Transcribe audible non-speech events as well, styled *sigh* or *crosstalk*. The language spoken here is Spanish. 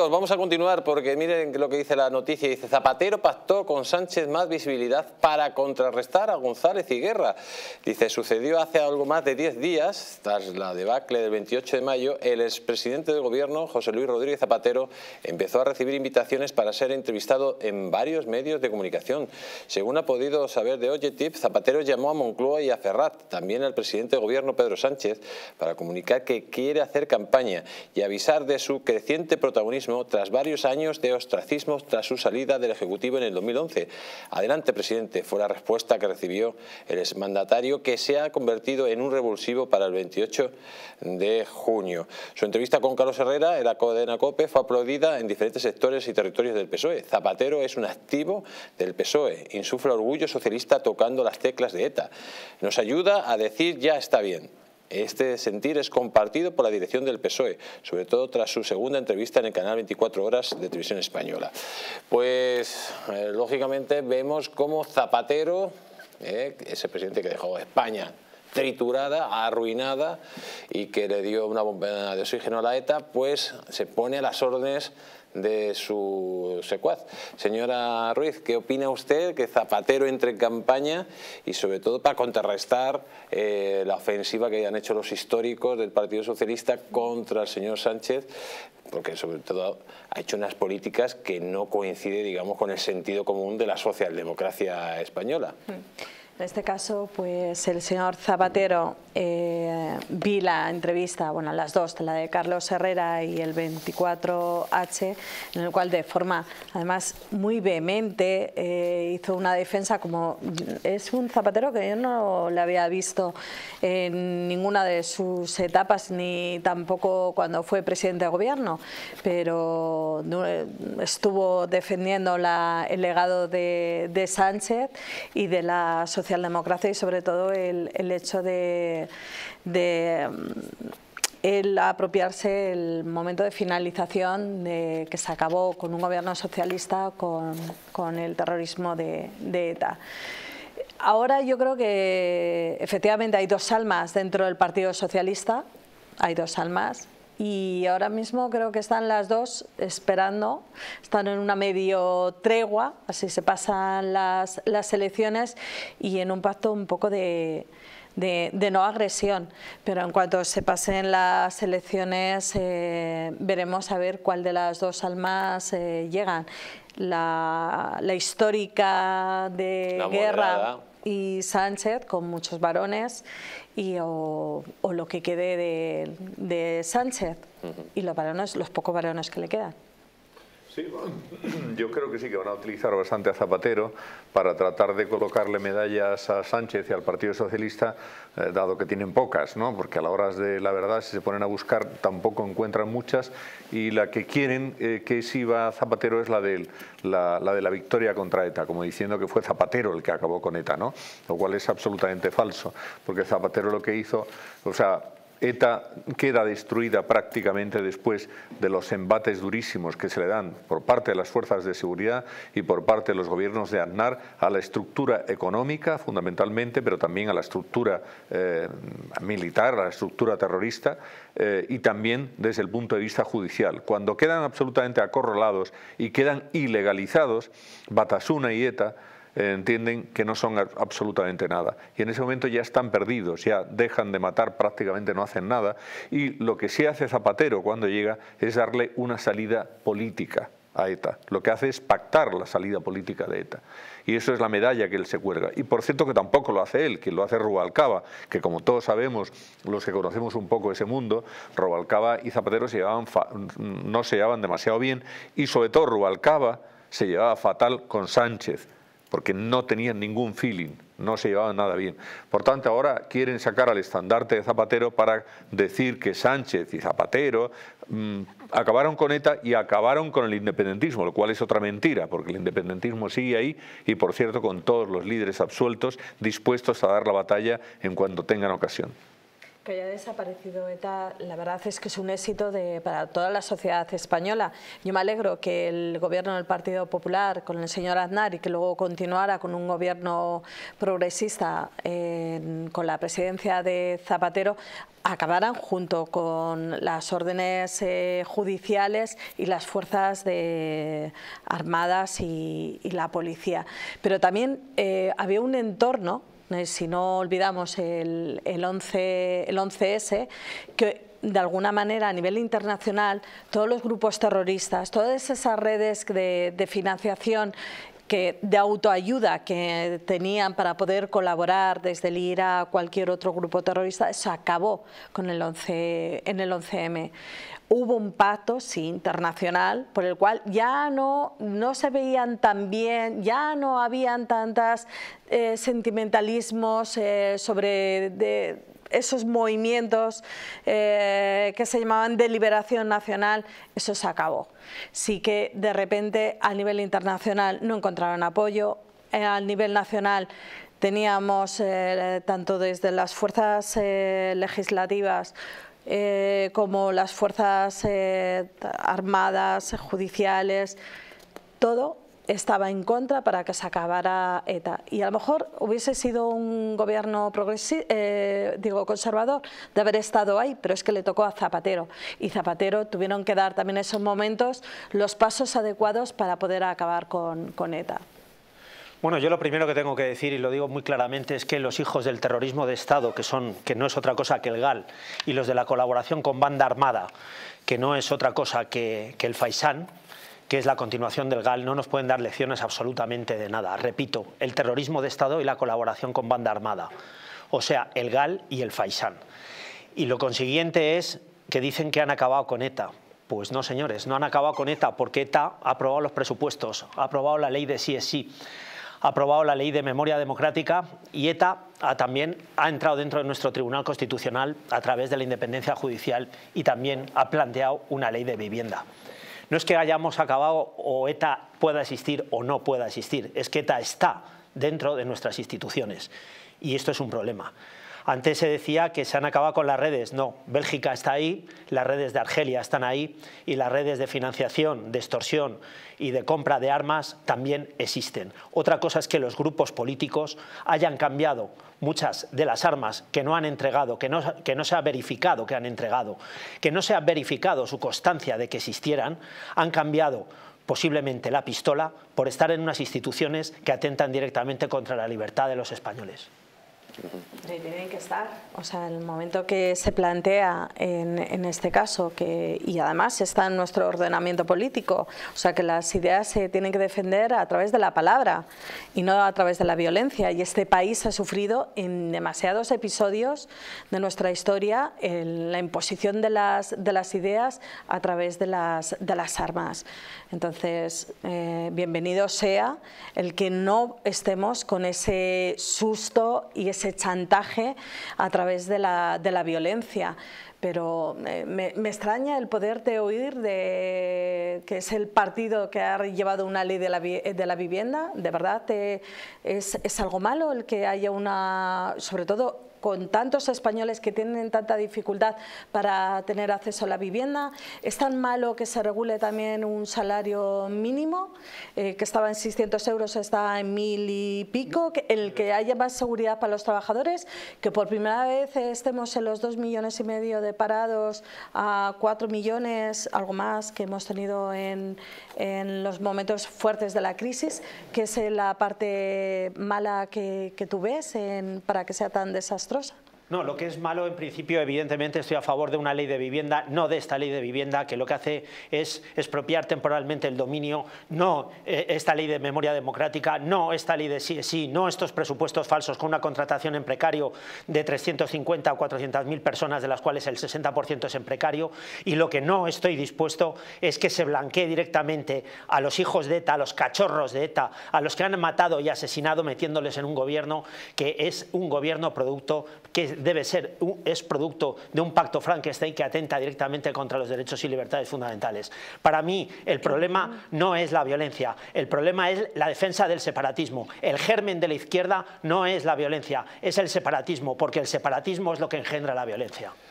Vamos a continuar porque miren lo que dice la noticia. Dice Zapatero pactó con Sánchez más visibilidad para contrarrestar a González y Guerra. Dice, sucedió hace algo más de 10 días, tras la debacle del 28 de mayo, el expresidente del gobierno, José Luis Rodríguez Zapatero, empezó a recibir invitaciones para ser entrevistado en varios medios de comunicación. Según ha podido saber de tip Zapatero llamó a Moncloa y a Ferrat, también al presidente del gobierno, Pedro Sánchez, para comunicar que quiere hacer campaña y avisar de su creciente protagonismo tras varios años de ostracismo tras su salida del Ejecutivo en el 2011. Adelante, presidente, fue la respuesta que recibió el exmandatario que se ha convertido en un revulsivo para el 28 de junio. Su entrevista con Carlos Herrera en la cadena COPE fue aplaudida en diferentes sectores y territorios del PSOE. Zapatero es un activo del PSOE, insufla orgullo socialista tocando las teclas de ETA. Nos ayuda a decir ya está bien. Este sentir es compartido por la dirección del PSOE, sobre todo tras su segunda entrevista en el canal 24 Horas de Televisión Española. Pues, eh, lógicamente, vemos cómo Zapatero, eh, ese presidente que dejó España, triturada, arruinada y que le dio una bomba de oxígeno a la ETA, pues se pone a las órdenes de su secuaz. Señora Ruiz, ¿qué opina usted que Zapatero entre en campaña y sobre todo para contrarrestar eh, la ofensiva que han hecho los históricos del Partido Socialista contra el señor Sánchez? Porque sobre todo ha hecho unas políticas que no coinciden digamos, con el sentido común de la socialdemocracia española. Mm. En este caso, pues el señor Zapatero eh, vi la entrevista, bueno, las dos, la de Carlos Herrera y el 24H, en el cual de forma, además, muy vehemente eh, hizo una defensa como es un Zapatero que yo no le había visto en ninguna de sus etapas ni tampoco cuando fue presidente de gobierno, pero eh, estuvo defendiendo el legado de, de Sánchez y de la sociedad y sobre todo el, hecho de, mm, apropiarse el momento de finalización de, que se acabó con un gobierno socialista con, el terrorismo de, de, ETA. Ahora yo creo que efectivamente hay dos almas dentro del Partido Socialista, hay dos almas, y ahora mismo creo que están las dos esperando, están en una medio tregua, así se pasan las, las elecciones y en un pacto un poco de, de, no agresión, pero en cuanto se pasen las elecciones eh, veremos a ver cuál de las dos almas eh, llegan. La, histórica de guerra y Sánchez con muchos varones y, o, lo que quede de, de Sánchez y los varones, los pocos varones que le quedan. Sí, *clears throat* yo creo que sí que van a utilizar bastante a Zapatero para tratar de colocarle medallas a Sánchez y al Partido Socialista, eh, dado que tienen pocas, ¿no? porque a la hora de la verdad, si se ponen a buscar, tampoco encuentran muchas, y la que quieren eh, que sí va Zapatero es la de, la, la, de la victoria contra ETA, como diciendo que fue Zapatero el que acabó con ETA, ¿no? lo cual es absolutamente falso, porque Zapatero lo que hizo, o sea, ETA queda destruida prácticamente después de los embates durísimos que se le dan por parte de las fuerzas de seguridad y por parte de los gobiernos de Aznar a la estructura económica fundamentalmente, pero también a la estructura eh, militar, a la estructura terrorista eh, y también desde el punto de vista judicial. Cuando quedan absolutamente acorralados y quedan ilegalizados, Batasuna y ETA eh, entienden que no son absolutamente nada. Y en ese momento ya están perdidos, ya dejan de matar, prácticamente no hacen nada. Y lo que sí hace Zapatero cuando llega es darle una salida política a ETA. Lo que hace es pactar la salida política de ETA. Y eso es la medalla que él se cuelga. Y por cierto que tampoco lo hace él, que lo hace Rubalcaba, que como todos sabemos, los que conocemos un poco ese mundo, Rubalcaba y Zapatero no se llevaban demasiado bien y sobre todo Rubalcaba se llevaba fatal con Sánchez porque no tenían ningún feeling, no se llevaban nada bien. Por tanto, ahora quieren sacar al estandarte de Zapatero para decir que Sánchez y Zapatero mm, acabaron con ETA y acabaron con el independentismo, lo cual es otra mentira, porque el independentismo sigue ahí y, por cierto, con todos los líderes absueltos dispuestos a dar la batalla en cuanto tengan ocasión que haya desaparecido ETA, la verdad es que es un éxito para toda la sociedad española. Yo me alegro que el gobierno del Partido Popular con el señor Aznar y que luego continuara con un gobierno progresista con la presidencia de Zapatero acabaran junto con las órdenes eh, judiciales y las fuerzas de, armadas y, la policía. Pero también eh, había un entorno si no olvidamos el, 11, el 11S, que, de alguna manera a nivel internacional todos los grupos terroristas, todas esas redes de financiación que, de autoayuda que tenían para poder colaborar desde el IRA a cualquier otro grupo terrorista, se acabó con el 11, en el 11M. Hubo un pacto, sí, internacional, por el cual ya no, no se veían tan bien, ya no habían tantos eh, sentimentalismos eh, sobre esos movimientos eh, que se llamaban deliberación nacional, eso se acabó. Sí que de repente a nivel internacional no encontraron apoyo, eh, Al a nivel nacional teníamos eh, tanto desde las fuerzas legislativas como las fuerzas armadas, judiciales, todo estaba en contra para que se acabara ETA. Y a lo mejor hubiese sido un gobierno eh, digo, conservador de haber estado ahí, pero es que le tocó a Zapatero. Y Zapatero tuvieron que dar también en esos momentos los pasos adecuados para poder acabar con, ETA. Bueno, yo lo primero que tengo que decir, y lo digo muy claramente, es que los hijos del terrorismo de Estado, que, son, que no es otra cosa que el GAL, y los de la colaboración con banda armada, que no es otra cosa que el Faisán, que es la continuación del GAL, no nos pueden dar lecciones absolutamente de nada. Repito, el terrorismo de Estado y la colaboración con banda armada, o sea, el GAL y el Faisán. Y lo consiguiente es que dicen que han acabado con ETA. Pues no, señores, no han acabado con ETA, porque ETA ha aprobado los presupuestos, ha aprobado la ley de sí es sí, ha aprobado la ley de memoria democrática y ETA también ha entrado dentro de nuestro Tribunal Constitucional a través de la independencia judicial y también ha planteado una ley de vivienda no es que hayamos acabado o ETA pueda existir o no pueda existir, es que ETA está dentro de nuestras instituciones y esto es un problema. Antes se decía que se han acabado con las redes. No, Bélgica está ahí, las redes de Argelia están ahí y las redes de financiación, de extorsión y de compra de armas también existen. Otra cosa es que los grupos políticos hayan cambiado muchas de las armas que no han entregado, que no, se ha verificado que han entregado, que no se ha verificado su constancia de que existieran, han cambiado posiblemente la pistola por estar en unas instituciones que atentan directamente contra la libertad de los españoles tienen que estar. O sea, el momento que se plantea en, en, este caso, que, y además está en nuestro ordenamiento político, o sea, que las ideas se tienen que defender a través de la palabra y no a través de la violencia. Y este país ha sufrido en demasiados episodios de nuestra historia la imposición de las, de las ideas a través de las, de las armas. Entonces, eh, bienvenido sea el que no estemos con ese susto y ese ese chantaje a través de la, de la violencia. Pero eh, me, extraña el poderte oír de que es el partido que ha llevado una ley de la, vivienda. ¿De verdad te, es, es algo malo el que haya una, sobre todo con tantos españoles que tienen tanta dificultad para tener acceso a la vivienda? ¿Es tan malo que se regule también un salario mínimo, eh, que estaba en 600 euros, está en mil y pico, que, el que haya más seguridad para los trabajadores, que por primera vez estemos en los 2 millones y medio de parados a 4 millones, algo más que hemos tenido en, los momentos fuertes de la crisis, que es la parte mala que, tú ves en, para que sea tan desastroso? nuestros no, lo que es malo en principio, evidentemente estoy a favor de una ley de vivienda, no de esta ley de vivienda que lo que hace es expropiar temporalmente el dominio, no eh, esta ley de memoria democrática, no esta ley de sí, no estos presupuestos falsos con una contratación en precario de 350 o 400 mil personas de las cuales el 60% es en precario y lo que no estoy dispuesto es que se blanquee directamente a los hijos de ETA, a los cachorros de ETA, a los que han matado y asesinado metiéndoles en un gobierno que es un gobierno producto que debe ser, es producto de un pacto Frankenstein que atenta directamente contra los derechos y libertades fundamentales. Para mí el problema no es la violencia, el problema es la defensa del separatismo. El germen de la izquierda no es la violencia, es el separatismo, porque el separatismo es lo que engendra la violencia.